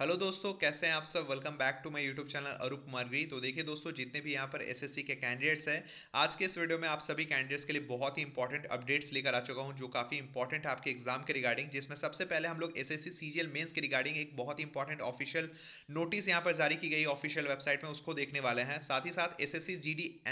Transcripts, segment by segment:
hello दोस्तों कैसे हैं आप सब welcome back to my YouTube channel Arup Margari तो देखिए दोस्तों जितने भी यहाँ पर एसएससी के कैंडिडेट्स हैं आज के इस वीडियो में आप सभी कैंडिडेट्स के लिए बहुत ही इंपॉर्टेंट अपडेट्स लेकर आ चुका हूँ जो काफ़ी इंपॉर्टेंट है आपके एग्जाम के रिगार्डिंग जिसमें सबसे पहले हम लोग एस एस सी के रिगार्डिंग एक बहुत ही इंपॉर्टेंट ऑफिशियल नोटिस यहाँ पर जारी की गई ऑफिशियल वेबसाइट में उसको देखने वाले हैं साथ ही साथ एस एस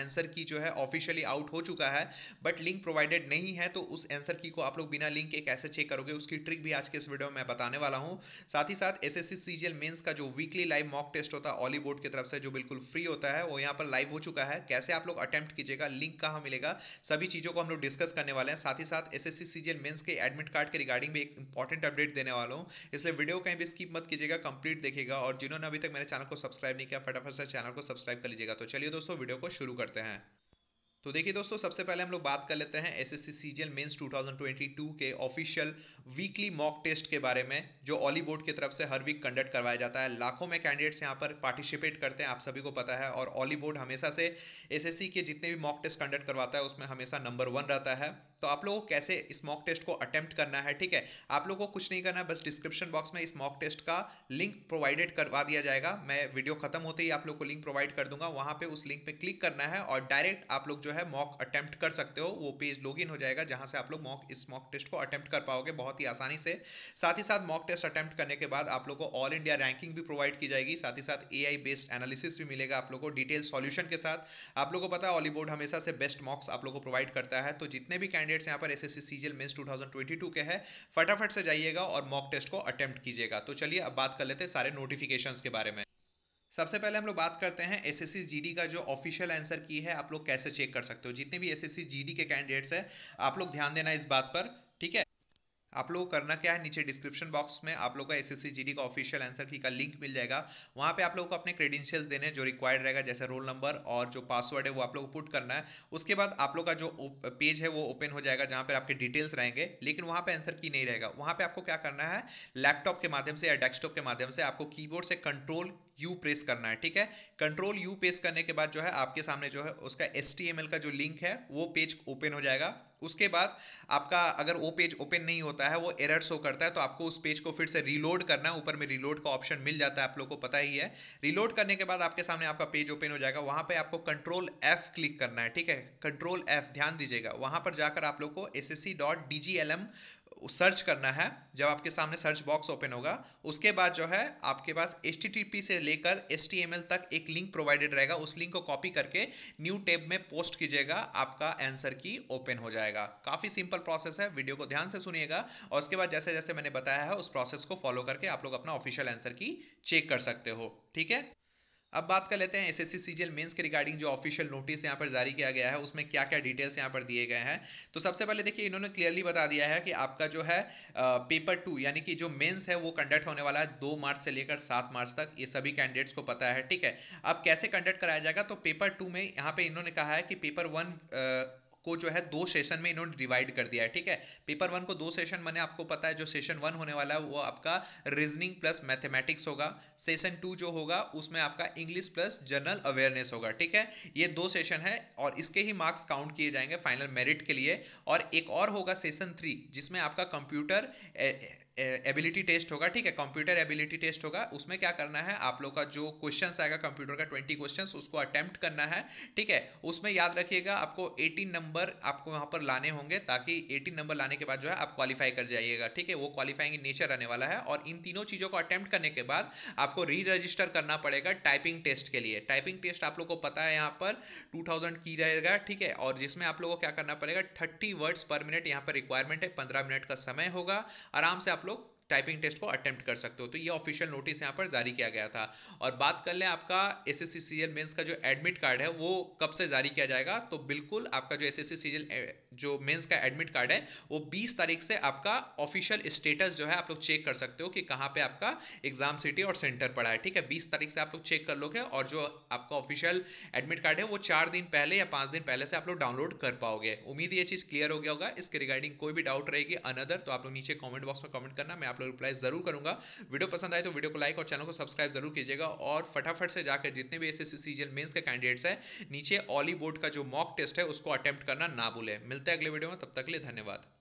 आंसर की जो है ऑफिशियली आउट हो चुका है बट लिंक प्रोवाइडेड नहीं है तो उस आंसर की को आप लोग बिना लिंक के कैसे चेक करोगे उसकी ट्रिक भी आज के इस वीडियो में मैं बताने वाला हूँ साथ ही साथ एस सीजीएल मेंस का जो वीकली लाइव मॉक टेस्ट होता है बोर्ड की तरफ से जो बिल्कुल फ्री होता है वो यहाँ पर लाइव हो चुका है कैसे आप लोग अटेम्प्ट कीजिएगा लिंक कहाँ मिलेगा सभी चीज़ों को हम लोग डिस्कस करने वाले हैं साथ ही साथ एस एस सीजीएल मेन्स के एडमिट कार्ड के रिगार्डिंग भी एक इंपॉर्टेंट अपडेट देने वाला हूँ इसलिए वीडियो कहीं भी स्किप मत कीजिएगा कंप्लीट देखेगा और जिन्होंने अभी तक मेरे चैनल को सब्सक्राइब नहीं किया फटाफट से चैनल को सब्सक्राइब कर लीजिएगा तो चलिए दोस्तों वीडियो को शुरू करते हैं तो देखिए दोस्तों सबसे पहले हम लोग बात कर लेते हैं S S C C G two के ऑफिशियल वीकली मॉक टेस्ट के बारे में जो ऑली बोर्ड की तरफ से हर वीक कंडक्ट करवाया जाता है लाखों में कैंडिडेट्स यहाँ पर पार्टिसिपेट करते हैं आप सभी को पता है और ऑली बोर्ड हमेशा से एस के जितने भी मॉक टेस्ट कंडक्ट करवाता है उसमें हमेशा नंबर वन रहता है तो आप लोगों को कैसे इस मॉक टेस्ट को अटेम्प्ट करना है ठीक है आप लोगों को कुछ नहीं करना है बस डिस्क्रिप्शन बॉक्स में इस मॉक टेस्ट का लिंक प्रोवाइडेड करवा दिया जाएगा मैं वीडियो खत्म होते ही आप लोग को लिंक प्रोवाइड कर दूंगा वहां पर उस लिंक पे क्लिक करना है और डायरेक्ट आप लोग जो है मॉक अटैम्प्ट कर सकते हो वो पेज लॉग हो जाएगा जहाँ से आप लोग मॉक इस मॉक टेस्ट को अटैम्प्ट कर पाओगे बहुत ही आसानी से साथ ही साथ मॉक टेस्ट अटैम्प्ट करने के बाद आप लोग को ऑल इंडिया रैंकिंग भी प्रोवाइड की जाएगी साथ ही साथ ए बेस्ड एनालिसिस भी मिलेगा आप लोग को डिटेल सॉल्यूशन के साथ आप लोग को पता है ऑलीबोर्ड हमेशा से बेस्ट मॉक्स आप लोग को प्रोवाइड करता है तो जितने भी कैंडिडेट्स यहाँ पर S S C mains two के हैं फटाफट से जाइएगा और मॉक टेस्ट को अटैम्प्ट कीजिएगा तो चलिए अब बात कर लेते हैं सारे नोटिफिकेशन के बारे में सबसे पहले हम लोग बात करते हैं एस एस का जो ऑफिशियल आंसर की है आप लोग कैसे चेक कर सकते हो जितने भी एस एस के कैंडिडेट्स हैं आप लोग ध्यान देना इस बात पर ठीक है आप लोग करना क्या है नीचे डिस्क्रिप्शन बॉक्स में आप लोग का एस एस का ऑफिशियल आंसर की का लिंक मिल जाएगा वहाँ पे आप लोग को अपने क्रेडेंशियल्स देने जो रिक्वायर्ड रहेगा जैसे रोल नंबर और जो पासवर्ड है वो आप लोग पुट करना है उसके बाद आप लोग का जो पेज है वो ओपन हो जाएगा जहाँ पर आपके डिटेल्स रहेंगे लेकिन वहाँ पर आंसर की नहीं रहेगा वहाँ पर आपको क्या करना है लैपटॉप के माध्यम से या डेस्कटॉप के माध्यम से आपको कीबोर्ड से कंट्रोल यू प्रेस करना है ठीक है कंट्रोल यू प्रेस करने के बाद जो है आपके सामने जो है उसका एस का जो लिंक है वो पेज ओपन हो जाएगा उसके बाद आपका अगर वो पेज ओपन नहीं होता है वो एरर शो करता है तो आपको उस पेज को फिर से रीलोड करना है ऊपर में रीलोड का ऑप्शन मिल जाता है आप लोग को पता ही है रीलोड करने के बाद आपके सामने आपका पेज ओपन हो जाएगा वहां पे आपको कंट्रोल एफ क्लिक करना है ठीक है कंट्रोल एफ ध्यान दीजिएगा वहां पर जाकर आप लोग को एस सर्च करना है जब आपके सामने सर्च बॉक्स ओपन होगा उसके बाद जो है आपके पास एच से लेकर एस तक एक लिंक प्रोवाइडेड रहेगा उस लिंक को कॉपी करके न्यू टेब में पोस्ट कीजिएगा आपका आंसर की ओपन हो जाएगा काफ़ी सिंपल प्रोसेस है वीडियो को ध्यान से सुनिएगा और उसके बाद जैसे जैसे मैंने बताया है उस प्रोसेस को फॉलो करके आप लोग अपना ऑफिशियल आंसर की चेक कर सकते हो ठीक है अब बात कर लेते हैं एस एस सी मेंस के रिगार्डिंग जो ऑफिशियल नोटिस यहाँ पर जारी किया गया है उसमें क्या क्या डिटेल्स यहाँ पर दिए गए हैं तो सबसे पहले देखिए इन्होंने क्लियरली बता दिया है कि आपका जो है पेपर टू यानी कि जो मेंस है वो कंडक्ट होने वाला है दो मार्च से लेकर सात मार्च तक ये सभी कैंडिडेट्स को पता है ठीक है अब कैसे कंडक्ट कराया जाएगा तो पेपर टू में यहाँ पर इन्होंने कहा है कि पेपर वन को जो है दो सेशन में इन्होंने डिवाइड कर दिया है ठीक है पेपर वन को दो सेशन मैंने आपको पता है जो सेशन वन होने वाला है वो आपका रीजनिंग प्लस मैथमेटिक्स होगा सेशन टू जो होगा उसमें आपका इंग्लिश प्लस जनरल अवेयरनेस होगा ठीक है ये दो सेशन है और इसके ही मार्क्स काउंट किए जाएंगे फाइनल मेरिट के लिए और एक और होगा सेशन थ्री जिसमें आपका कंप्यूटर एबिलिटी टेस्ट होगा ठीक है कंप्यूटर एबिलिटी टेस्ट होगा उसमें क्या करना है आप लोग का जो क्वेश्चन आएगा कंप्यूटर का ट्वेंटी क्वेश्चन उसको अटैम्प्ट करना है ठीक है उसमें याद रखिएगा आपको एटीन नंबर नंबर आपको वहां पर लाने होंगे ताकि 18 नंबर लाने के बाद जो है आप क्वालिफाई कर जाइएगा ठीक है वो क्वालिफाइंग नेचर रहने वाला है और इन तीनों चीज़ों को अटैम्प्ट करने के बाद आपको री रजिस्टर करना पड़ेगा टाइपिंग टेस्ट के लिए टाइपिंग टेस्ट आप लोग को पता है यहाँ पर टू की रहेगा ठीक है और जिसमें आप लोग को क्या करना पड़ेगा थर्टी वर्ड्स पर मिनट यहाँ पर रिक्वायरमेंट है पंद्रह मिनट का समय होगा आराम से आप लोग टाइपिंग टेस्ट को अटेम्प्ट कर सकते हो तो ये ऑफिशियल नोटिस यहाँ पर जारी किया गया था और बात कर लें आपका S S C C L mains का जो एडमिट कार्ड है वो कब से जारी किया जाएगा तो बिल्कुल आपका जो S S C C L जो मेन्स का एडमिट कार्ड है वो 20 तारीख से आपका ऑफिशियल स्टेटस जो है आप लोग चेक कर सकते हो कि कहाँ पे आपका एग्जाम सिटी और सेंटर पड़ा है ठीक है बीस तारीख से आप लोग चेक कर लोगे और जो आपका ऑफिशियल एडमिट कार्ड है वो चार दिन पहले या पाँच दिन पहले से आप लोग डाउनलोड कर पाओगे उम्मीद ये चीज़ क्लियर हो गया होगा इसके रिगार्डिंग कोई भी डाउट रहेगी अनदर तो आप लोग नीचे कॉमेंट बॉक्स में कॉमेंट करना मैं आप लोग रिप्लाई ज़रूर करूंगा वीडियो पसंद आए तो वीडियो को लाइक और चैनल को सब्सक्राइब जरूर कीजिएगा और फटाफट से जाकर जितने भी एस एस मेंस के कैंडिडेट्स हैं नीचे ऑली बोर्ड का जो मॉक टेस्ट है उसको अटैम्प्ट करना ना भूले मिलते हैं अगले वीडियो में तब तक के लिए धन्यवाद